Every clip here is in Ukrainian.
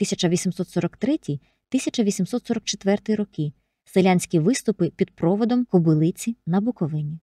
1843-1844 роки селянські виступи під проводом Кобилиці на Буковині.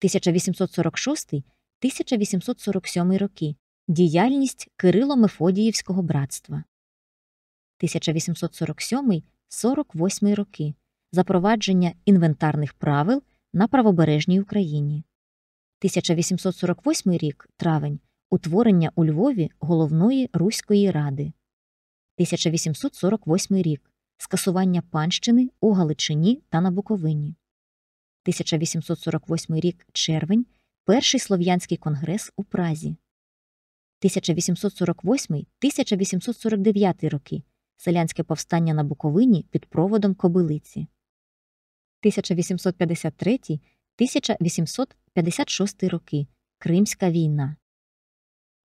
1846 1847 роки Діяльність Кирило Мефодіївського братства. 1847 48 роки Запровадження інвентарних правил на правобережній Україні. 1848 рік травень утворення у Львові головної Руської ради. 1848 рік скасування панщини у Галичині та на Буковині. 1848 рік червень перший слов'янський конгрес у Празі. 1848-1849 роки селянське повстання на Буковині під проводом Кобилиці. 1853 1856 роки Кримська війна.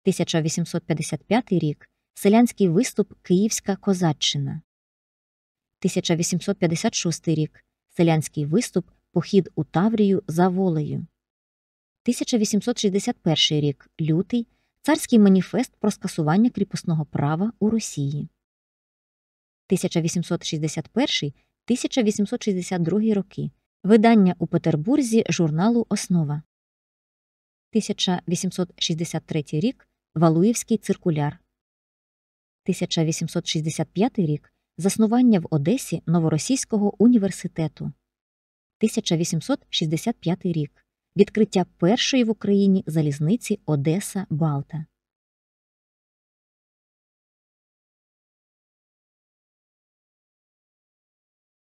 1855 рік селянський виступ Київська Козаччина. 1856 рік селянський виступ Похід у Таврію за волею. 1861 рік лютий царський маніфест про скасування кріпосного права у Росії. 1861 1862 роки видання у Петербурзі журналу Основа. 1863 рік Валуївський циркуляр. 1865 рік заснування в Одесі Новоросійського університету. 1865 рік. Відкриття першої в Україні залізниці Одеса Балта.